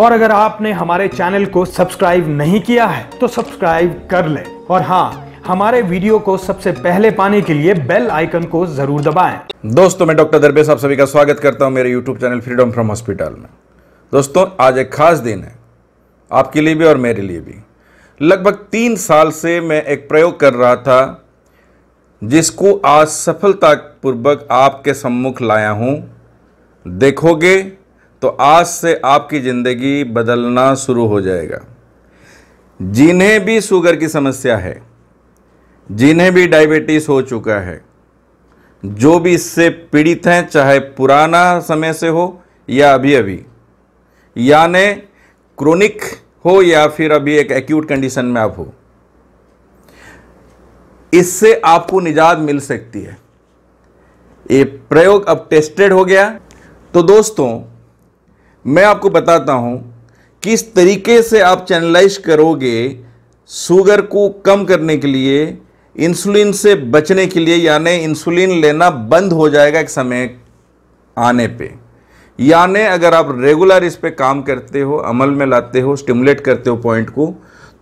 और अगर आपने हमारे चैनल को सब्सक्राइब नहीं किया है तो सब्सक्राइब कर ले और हाँ हमारे वीडियो को सबसे पहले पाने के लिए बेल आइकन को जरूर दबाएं। दोस्तों मैं डॉक्टर दरबे साहब सभी का स्वागत करता हूं मेरे YouTube channel freedom from hospital में दोस्तों आज एक खास दिन है आपके लिए भी और मेरे लिए भी लगभग तीन साल से मैं एक प्रयोग कर रहा था जिसको आज सफलतापूर्वक आपके सम्मुख लाया हूं देखोगे तो आज से आपकी ज़िंदगी बदलना शुरू हो जाएगा जिन्हें भी शुगर की समस्या है जिन्हें भी डायबिटीज़ हो चुका है जो भी इससे पीड़ित हैं चाहे पुराना समय से हो या अभी अभी याने क्रोनिक हो या फिर अभी एक एक्यूट कंडीशन में आप हो इससे आपको निजात मिल सकती है ये प्रयोग अब टेस्टेड हो गया तो दोस्तों मैं आपको बताता हूं किस तरीके से आप चैनलाइज करोगे शुगर को कम करने के लिए इंसुलिन से बचने के लिए यानी इंसुलिन लेना बंद हो जाएगा एक समय आने पे यानी अगर आप रेगुलर इस पर काम करते हो अमल में लाते हो स्टिमुलेट करते हो पॉइंट को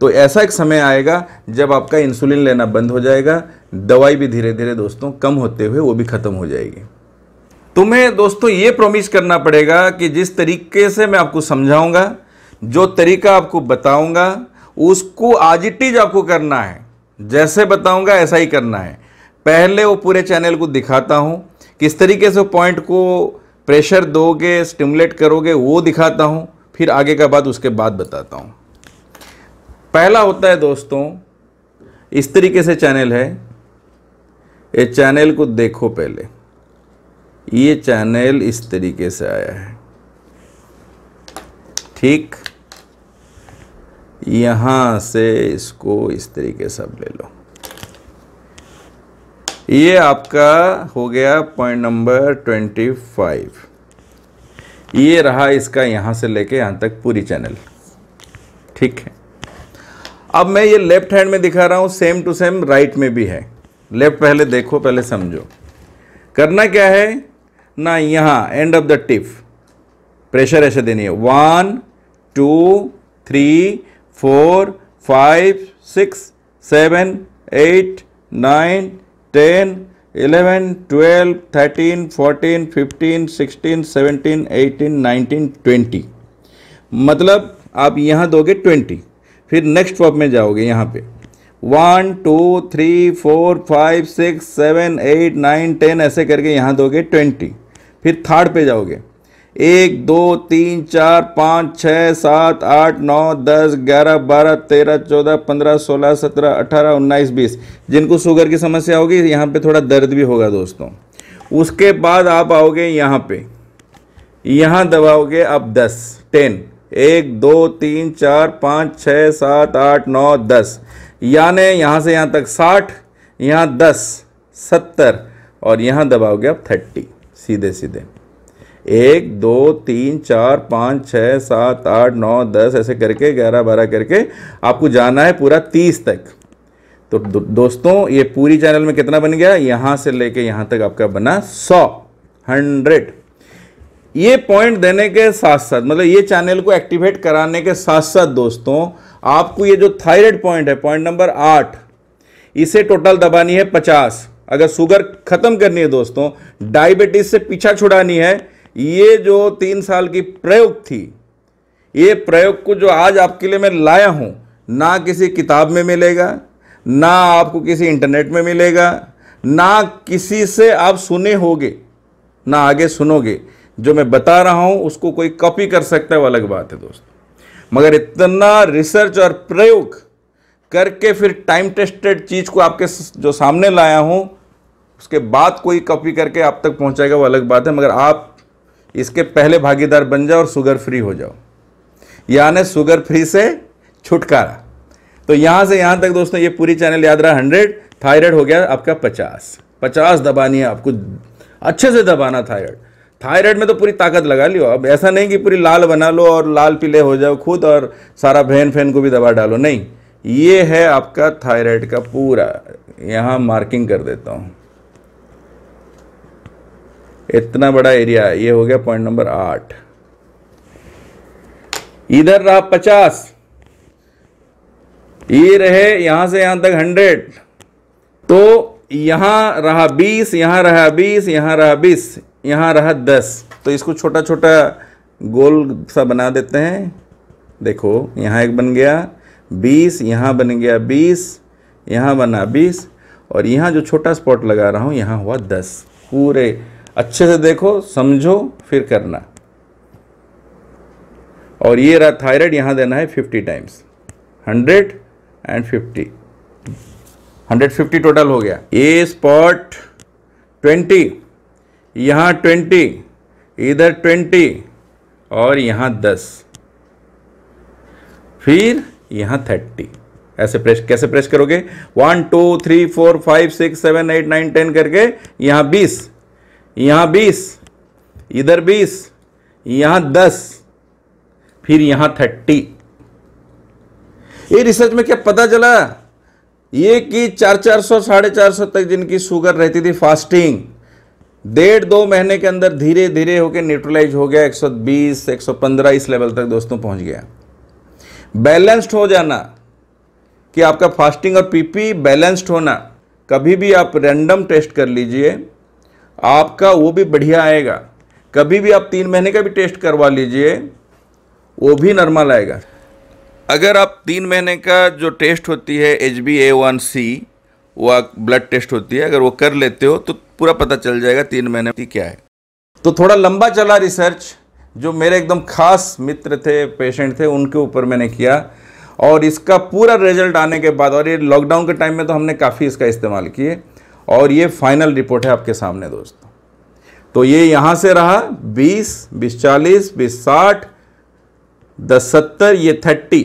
तो ऐसा एक समय आएगा जब आपका इंसुलिन लेना बंद हो जाएगा दवाई भी धीरे धीरे दोस्तों कम होते हुए वो भी ख़त्म हो जाएगी तुम्हें दोस्तों ये प्रोमिस करना पड़ेगा कि जिस तरीके से मैं आपको समझाऊंगा जो तरीका आपको बताऊंगा उसको आज इट इज आपको करना है जैसे बताऊंगा ऐसा ही करना है पहले वो पूरे चैनल को दिखाता हूँ किस तरीके से पॉइंट को प्रेशर दोगे स्टिमुलेट करोगे वो दिखाता हूँ फिर आगे का बात उसके बाद बताता हूँ पहला होता है दोस्तों इस तरीके से चैनल है ये चैनल को देखो पहले ये चैनल इस तरीके से आया है ठीक यहाँ से इसको इस तरीके से अब ले लो ये आपका हो गया पॉइंट नंबर ट्वेंटी फाइव ये रहा इसका यहाँ से लेके यहाँ तक पूरी चैनल ठीक है अब मैं ये लेफ्ट हैंड में दिखा रहा हूँ सेम टू सेम राइट में भी है लेफ्ट पहले देखो पहले समझो करना क्या है ना यहाँ end of the tip pressure ऐसे देनी है one two three four five six seven eight nine ten eleven twelve thirteen fourteen fifteen sixteen seventeen eighteen nineteen twenty मतलब आप यहाँ दोगे ट्वेंटी फिर नेक्स्ट वर्ब में जाओगे यहाँ पे one two three four five six seven eight nine ten ऐसे करके यहाँ दोगे ट्वेंटी फिर थर्ड पे जाओगे एक दो तीन चार पाँच छः सात आठ नौ दस ग्यारह बारह तेरह चौदह पंद्रह सोलह सत्रह अठारह उन्नीस बीस जिनको शुगर की समस्या होगी यहाँ पे थोड़ा दर्द भी होगा दोस्तों उसके बाद आप आओगे यहाँ पे यहाँ दबाओगे आप दस टेन एक दो तीन चार पाँच छः सात आठ नौ दस यानि यहाँ से यहाँ तक साठ यहाँ दस सत्तर और यहाँ दबाओगे आप थर्टी सीधे सीधे एक दो तीन चार पाँच छः सात आठ नौ दस ऐसे करके ग्यारह बारह करके आपको जाना है पूरा तीस तक तो दो, दोस्तों ये पूरी चैनल में कितना बन गया यहाँ से लेके यहाँ तक आपका बना सौ हंड्रेड ये पॉइंट देने के साथ साथ मतलब ये चैनल को एक्टिवेट कराने के साथ साथ दोस्तों आपको ये जो थायराइड पॉइंट है पॉइंट नंबर आठ इसे टोटल दबानी है पचास अगर शुगर खत्म करनी है दोस्तों डायबिटीज से पीछा छुड़ानी है ये जो तीन साल की प्रयोग थी ये प्रयोग को जो आज आपके लिए मैं लाया हूँ ना किसी किताब में मिलेगा ना आपको किसी इंटरनेट में मिलेगा ना किसी से आप सुने होगे ना आगे सुनोगे जो मैं बता रहा हूँ उसको कोई कॉपी कर सकता है वो अलग बात है दोस्तों मगर इतना रिसर्च और प्रयोग करके फिर टाइम टेस्टेड चीज़ को आपके जो सामने लाया हूँ उसके बाद कोई कॉपी करके आप तक पहुंचाएगा वो अलग बात है मगर आप इसके पहले भागीदार बन जाओ और शुगर फ्री हो जाओ यानी शुगर फ्री से छुटकारा तो यहाँ से यहाँ तक दोस्तों ये पूरी चैनल याद रहा हंड्रेड थायराइड हो गया आपका पचास पचास दबानी है आपको अच्छे से दबाना थायराइड थायराइड में तो पूरी ताकत लगा लियो अब ऐसा नहीं कि पूरी लाल बना लो और लाल पीले हो जाओ खुद और सारा बहन फैन को भी दबा डालो नहीं ये है आपका थायराइड का पूरा यहाँ मार्किंग कर देता हूँ इतना बड़ा एरिया ये हो गया पॉइंट नंबर आठ इधर रहा पचास ये रहे यहां से यहां तक हंड्रेड तो यहां रहा बीस यहां रहा बीस यहां रहा बीस यहां रहा दस तो इसको छोटा छोटा गोल सा बना देते हैं देखो यहां एक बन गया बीस यहां बन गया बीस यहां बना बीस और यहां जो छोटा स्पॉट लगा रहा हूं यहां हुआ दस पूरे अच्छे से देखो समझो फिर करना और ये रहा थायराइड यहां देना है fifty times hundred and fifty hundred fifty total हो गया ए स्पॉट ट्वेंटी यहां ट्वेंटी इधर ट्वेंटी और यहां दस फिर यहां थर्टी ऐसे प्रेस कैसे प्रेस करोगे one two three four five six seven eight nine ten करके यहां बीस यहाँ बीस इधर बीस यहाँ दस फिर यहाँ थर्टी ये रिसर्च में क्या पता चला ये कि चार चार सौ साढ़े चार सौ तक जिनकी शुगर रहती थी फास्टिंग डेढ़ दो महीने के अंदर धीरे धीरे होकर न्यूट्रलाइज हो गया 120 115 इस लेवल तक दोस्तों पहुंच गया बैलेंस्ड हो जाना कि आपका फास्टिंग और पीपी बैलेंस्ड होना कभी भी आप रैंडम टेस्ट कर लीजिए आपका वो भी बढ़िया आएगा कभी भी आप तीन महीने का भी टेस्ट करवा लीजिए वो भी नॉर्मल आएगा अगर आप तीन महीने का जो टेस्ट होती है H B A one C वो ब्लड टेस्ट होती है अगर वो कर लेते हो तो पूरा पता चल जाएगा तीन महीने की क्या है तो थोड़ा लंबा चला रिसर्च जो मेरे एकदम खास मित्र थे पेशेंट थे उनके ऊपर मैंने किया और इसका पूरा रिजल्ट आने के बाद और ये लॉकडाउन के टाइम में तो हमने काफ़ी इसका इस्तेमाल किए और ये फाइनल रिपोर्ट है आपके सामने दोस्तों तो ये यहाँ से रहा 20, 20 40, 20 60, 10 70, ये 30.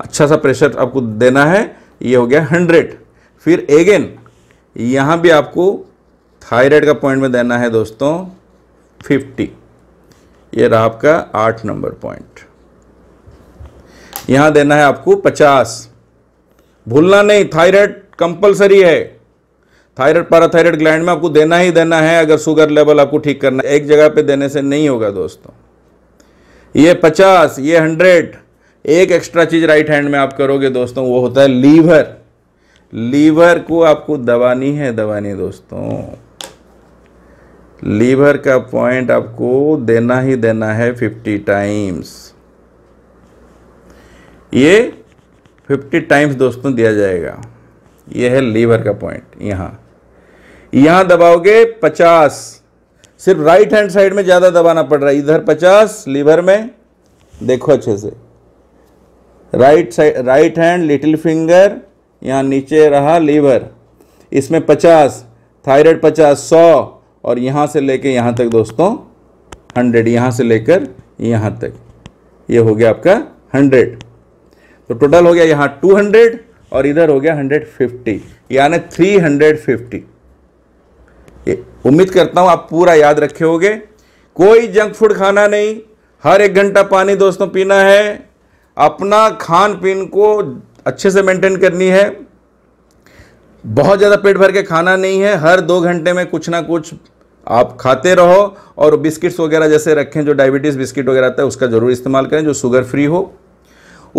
अच्छा सा प्रेशर आपको देना है ये हो गया 100. फिर एगेन यहाँ भी आपको थायराइड का पॉइंट में देना है दोस्तों 50. ये रहा आपका आठ नंबर पॉइंट यहाँ देना है आपको 50. भूलना नहीं थायराइड कंपलसरी है थायराइड पैराथायराइड ग्लैंड में आपको देना ही देना है अगर शुगर लेवल आपको ठीक करना है एक जगह पे देने से नहीं होगा दोस्तों ये पचास ये हंड्रेड एक एक्स्ट्रा चीज़ राइट हैंड में आप करोगे दोस्तों वो होता है लीवर लीवर को आपको दबानी है दबानी दोस्तों लीवर का पॉइंट आपको देना ही देना है फिफ्टी टाइम्स ये फिफ्टी टाइम्स दोस्तों दिया जाएगा यह है लीवर का पॉइंट यहां यहां दबाओगे पचास सिर्फ राइट हैंड साइड में ज़्यादा दबाना पड़ रहा है इधर पचास लीवर में देखो अच्छे से right side right hand little finger यहां नीचे रहा लीवर इसमें पचास थायराइड पचास सौ और यहां से लेके यहां तक दोस्तों हंड्रेड यहां से लेकर यहां तक ये यह हो गया आपका हंड्रेड तो टोटल हो गया यहां टू हंड्रेड और इधर हो गया 150 यानी 350 उम्मीद करता हूं आप पूरा याद रखे होगे कोई जंक फूड खाना नहीं हर एक घंटा पानी दोस्तों पीना है अपना खान पीन को अच्छे से मेंटेन करनी है बहुत ज़्यादा पेट भर के खाना नहीं है हर दो घंटे में कुछ ना कुछ आप खाते रहो और बिस्किट्स वगैरह जैसे रखें जो डायबिटीज़ बिस्किट वगैरह आता है उसका ज़रूर इस्तेमाल करें जो शुगर फ्री हो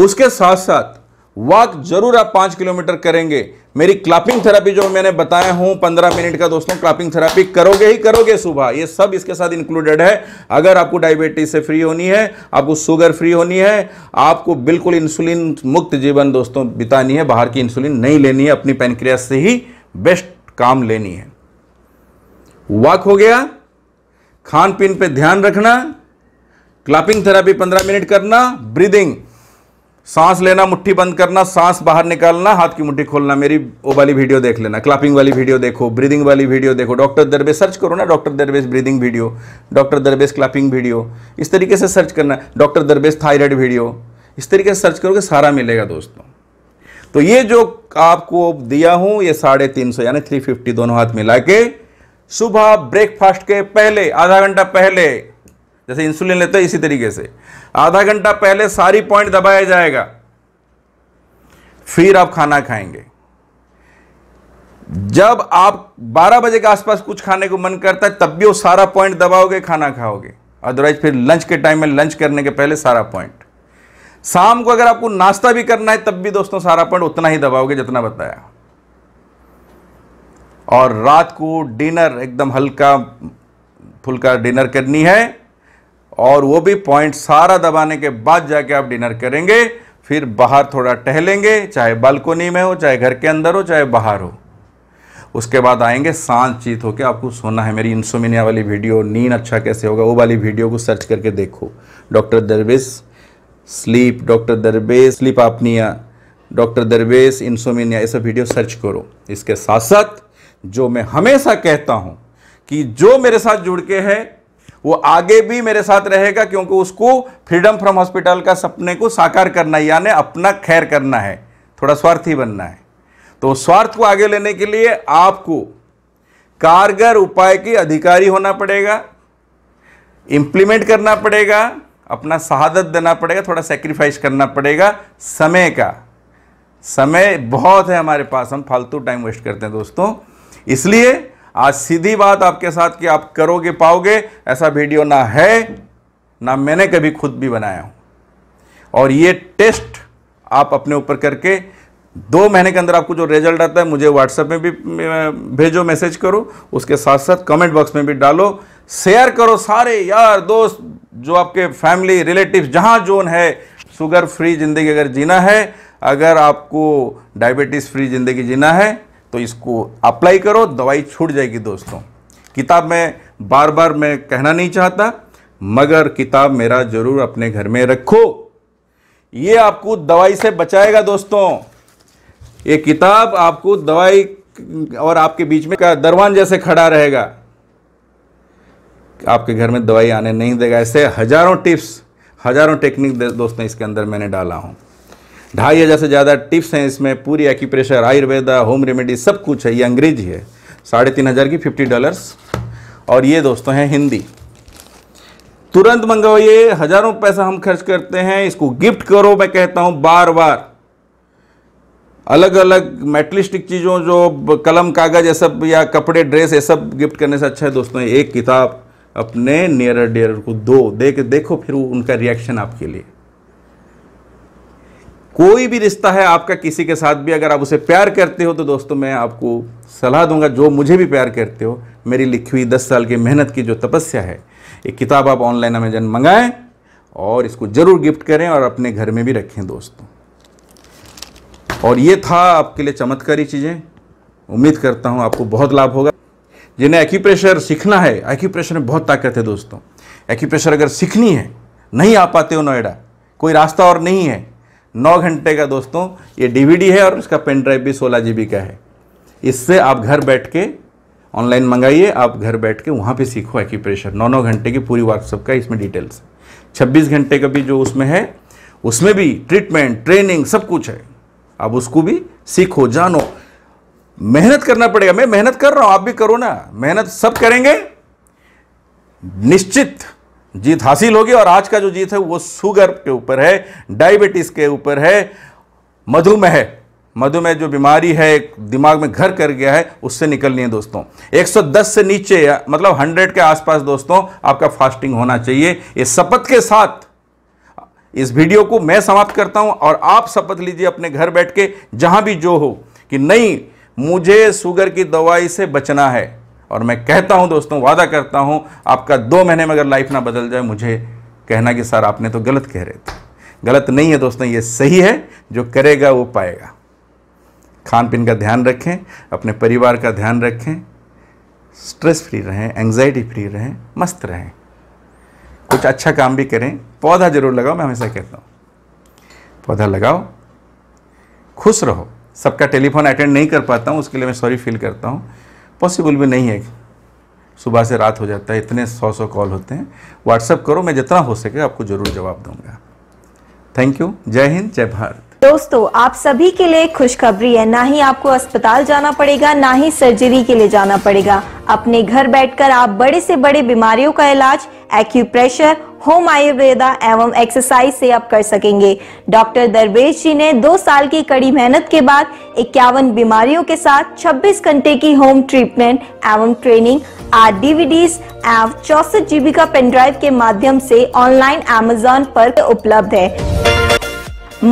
उसके साथ साथ वॉक जरूर आप पांच किलोमीटर करेंगे मेरी क्लापिंग थेरेपी जो मैंने बताया हूं पंद्रह मिनट का दोस्तों क्लापिंग थेरेपी करोगे ही करोगे सुबह ये सब इसके साथ इंक्लूडेड है अगर आपको डायबिटीज से फ्री होनी है आपको शुगर फ्री होनी है आपको बिल्कुल इंसुलिन मुक्त जीवन दोस्तों बितानी है बाहर की इंसुलिन नहीं लेनी है अपनी पेनक्रिया से ही बेस्ट काम लेनी है वॉक हो गया खान पीन पर ध्यान रखना क्लापिंग थेरापी पंद्रह मिनट करना ब्रीदिंग सांस लेना मुट्ठी बंद करना सांस बाहर निकालना हाथ की मुट्ठी खोलना मेरी वो वाली वीडियो देख लेना क्लापिंग वाली वीडियो देखो ब्रीदिंग वाली वीडियो देखो डॉक्टर दरबेज सर्च करो ना doctor Darvesh breathing video doctor Darvesh clapping video इस तरीके से सर्च करना डॉक्टर दरबेज थायराइड वीडियो इस तरीके से सर्च करोगे सारा मिलेगा दोस्तों तो ये जो आपको दिया हूँ ये साढ़े तीन सौ यानी थ्री फिफ्टी दोनों हाथ मिला के सुबह ब्रेकफास्ट के पहले आधा घंटा पहले जैसे इंसुलिन लेते हैं इसी तरीके से आधा घंटा पहले सारी पॉइंट दबाया जाएगा फिर आप खाना खाएंगे जब आप 12 बजे के आसपास कुछ खाने को मन करता है तब भी वो सारा पॉइंट दबाओगे खाना खाओगे अदरवाइज फिर लंच के टाइम में लंच करने के पहले सारा पॉइंट शाम को अगर आपको नाश्ता भी करना है तब भी दोस्तों सारा पॉइंट उतना ही दबाओगे जितना बताया और रात को डिनर एकदम हल्का फुल्का डिनर करनी है और वो भी पॉइंट सारा दबाने के बाद जाके आप डिनर करेंगे फिर बाहर थोड़ा टहलेंगे चाहे बालकोनी में हो चाहे घर के अंदर हो चाहे बाहर हो उसके बाद आएंगे सांस चीत होकर आपको सोना है मेरी इंसोमिनिया वाली वीडियो नींद अच्छा कैसे होगा वो वाली वीडियो को सर्च करके देखो doctor Darvesh sleep doctor Darvesh sleep apnoea doctor Darvesh insomnia ये सब वीडियो सर्च करो इसके साथ साथ जो मैं हमेशा कहता हूँ कि जो मेरे साथ जुड़ के है वो आगे भी मेरे साथ रहेगा क्योंकि उसको फ्रीडम फ्रॉम हॉस्पिटल का सपने को साकार करना है यानी अपना खैर करना है थोड़ा स्वार्थी बनना है तो स्वार्थ को आगे लेने के लिए आपको कारगर उपाय की अधिकारी होना पड़ेगा इम्प्लीमेंट करना पड़ेगा अपना शहादत देना पड़ेगा थोड़ा सेक्रीफाइस करना पड़ेगा समय का समय बहुत है हमारे पास हम फालतू टाइम वेस्ट करते हैं दोस्तों इसलिए आज सीधी बात आपके साथ कि आप करोगे पाओगे ऐसा वीडियो ना है ना मैंने कभी खुद भी बनाया हूँ और ये टेस्ट आप अपने ऊपर करके दो महीने के अंदर आपको जो रिजल्ट आता है मुझे व्हाट्सएप में भी भेजो मैसेज करो उसके साथ साथ कमेंट बॉक्स में भी डालो शेयर करो सारे यार दोस्त जो आपके फैमिली रिलेटिव जहाँ जोन है शुगर फ्री ज़िंदगी अगर जीना है अगर आपको डायबिटीज़ फ्री ज़िंदगी जीना है तो इसको अप्लाई करो दवाई छूट जाएगी दोस्तों किताब में बार बार मैं कहना नहीं चाहता मगर किताब मेरा ज़रूर अपने घर में रखो ये आपको दवाई से बचाएगा दोस्तों ये किताब आपको दवाई और आपके बीच में का दरवान जैसे खड़ा रहेगा आपके घर में दवाई आने नहीं देगा ऐसे हजारों टिप्स हजारों टेक्निक दोस्तों इसके अंदर मैंने डाला हूँ ढाई हज़ार से ज़्यादा टिप्स हैं इसमें पूरी एक्यूप्रेशर आयुर्वेदा होम रेमेडी सब कुछ है ये अंग्रेजी है साढ़े तीन हज़ार की फिफ्टी डॉलर्स और ये दोस्तों हैं हिंदी तुरंत मंगाओ ये हज़ारों पैसा हम खर्च करते हैं इसको गिफ्ट करो मैं कहता हूँ बार बार अलग अलग मेटलिस्टिक चीज़ों जो कलम कागज़ ये सब या कपड़े ड्रेस ये सब गिफ्ट करने से अच्छा है दोस्तों एक किताब अपने नियर डियर को दो देख देखो फिर उनका रिएक्शन आपके लिए कोई भी रिश्ता है आपका किसी के साथ भी अगर आप उसे प्यार करते हो तो दोस्तों मैं आपको सलाह दूंगा जो मुझे भी प्यार करते हो मेरी लिखी हुई दस साल की मेहनत की जो तपस्या है ये किताब आप ऑनलाइन अमेजन मंगाएं और इसको ज़रूर गिफ्ट करें और अपने घर में भी रखें दोस्तों और ये था आपके लिए चमत्कारी चीज़ें उम्मीद करता हूँ आपको बहुत लाभ होगा जिन्हें एक्यूप्रेशर सीखना है एक्यूप्रेशर में बहुत ताकत है दोस्तों एक्यूप्रेशर अगर सीखनी है नहीं आ पाते हो नोएडा कोई रास्ता और नहीं है नौ घंटे का दोस्तों ये डीवीडी है और इसका पेन ड्राइव भी सोलह जी का है इससे आप घर बैठ के ऑनलाइन मंगाइए आप घर बैठ के वहाँ पे सीखो एक्यूप्रेशर नौ नौ घंटे की पूरी वर्कशॉप का इसमें डिटेल्स है छब्बीस घंटे का भी जो उसमें है उसमें भी ट्रीटमेंट ट्रेनिंग सब कुछ है आप उसको भी सीखो जानो मेहनत करना पड़ेगा मैं मेहनत कर रहा हूँ आप भी करो ना मेहनत सब करेंगे निश्चित जीत हासिल होगी और आज का जो जीत है वो शुगर के ऊपर है डायबिटीज़ के ऊपर है मधुमेह मधुमेह जो बीमारी है दिमाग में घर कर गया है उससे निकलनी है दोस्तों 110 से नीचे मतलब 100 के आसपास दोस्तों आपका फास्टिंग होना चाहिए इस शपथ के साथ इस वीडियो को मैं समाप्त करता हूं और आप शपथ लीजिए अपने घर बैठ के जहां भी जो हो कि नहीं मुझे शुगर की दवाई से बचना है और मैं कहता हूं दोस्तों वादा करता हूं आपका दो महीने में अगर लाइफ ना बदल जाए मुझे कहना कि सर आपने तो गलत कह रहे थे गलत नहीं है दोस्तों ये सही है जो करेगा वो पाएगा खान पीन का ध्यान रखें अपने परिवार का ध्यान रखें स्ट्रेस फ्री रहें एंग्जाइटी फ्री रहें मस्त रहें कुछ अच्छा काम भी करें पौधा जरूर लगाओ मैं हमेशा कहता हूँ पौधा लगाओ खुश रहो सबका टेलीफोन अटेंड नहीं कर पाता हूँ उसके लिए मैं सॉरी फील करता हूँ पॉसिबल भी नहीं है सुबह से रात हो जाता है इतने सौ सौ कॉल होते हैं व्हाट्सअप करो मैं जितना हो सके आपको ज़रूर जवाब दूंगा थैंक यू जय हिंद जय भारत दोस्तों आप सभी के लिए खुशखबरी है ना ही आपको अस्पताल जाना पड़ेगा ना ही सर्जरी के लिए जाना पड़ेगा अपने घर बैठकर आप बड़े से बड़े बीमारियों का इलाज एक्यूप्रेशर होम आयुर्वेदा एवं एक्सरसाइज से आप कर सकेंगे डॉक्टर दरवेश जी ने दो साल की कड़ी मेहनत के बाद इक्यावन बीमारियों के साथ 26 घंटे की होम ट्रीटमेंट एवं ट्रेनिंग आठ डीवीडीज एवं चौसठ जीबी का पेनड्राइव के माध्यम से ऑनलाइन अमेजोन पर उपलब्ध है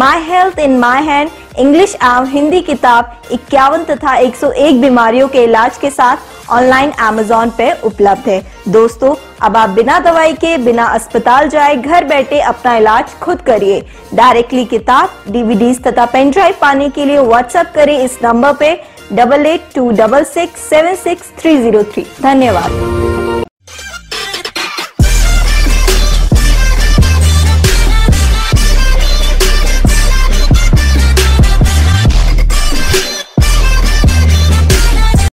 my health in my hand English एवं हिंदी किताब इक्यावन तथा 101 बीमारियों के इलाज के साथ ऑनलाइन अमेजोन पे उपलब्ध है दोस्तों अब आप बिना दवाई के बिना अस्पताल जाए घर बैठे अपना इलाज खुद करिए डायरेक्टली किताब डीवीडीज तथा पेन ड्राइव पाने के लिए व्हाट्सएप करें इस नंबर पे double eight two double six seven six three zero three धन्यवाद